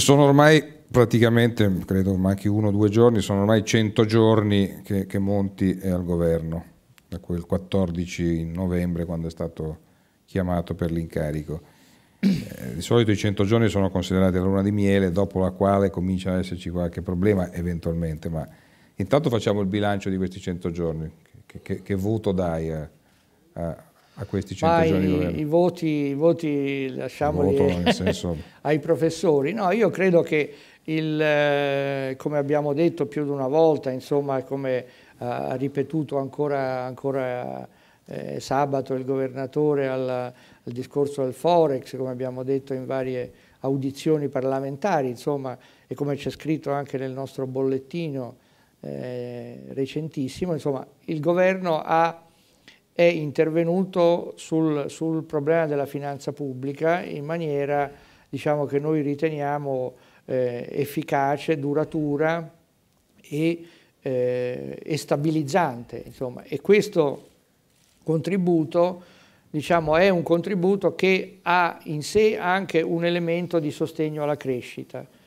Sono ormai praticamente, credo manchi uno o due giorni, sono ormai 100 giorni che, che, Monti è al governo, da quel 14 novembre quando è stato chiamato per l'incarico. Eh, di solito i 100 giorni sono considerati la luna di miele, dopo la quale comincia ad esserci qualche problema eventualmente, ma intanto facciamo il bilancio di questi 100 giorni, che, che, che voto dai a, a a questi 100 giorni di governo? I voti, i voti lasciamoli voto, senso... ai professori. No, io credo che, il, eh, come abbiamo detto più di una volta, insomma, come ha ripetuto ancora, ancora eh, sabato il governatore al, al discorso del Forex, come abbiamo detto in varie audizioni parlamentari, insomma, e come c'è scritto anche nel nostro bollettino eh, recentissimo, insomma, il governo ha è intervenuto sul, sul problema della finanza pubblica in maniera diciamo, che noi riteniamo eh, efficace, duratura e, eh, e stabilizzante. Insomma. E questo contributo diciamo, è un contributo che ha in sé anche un elemento di sostegno alla crescita.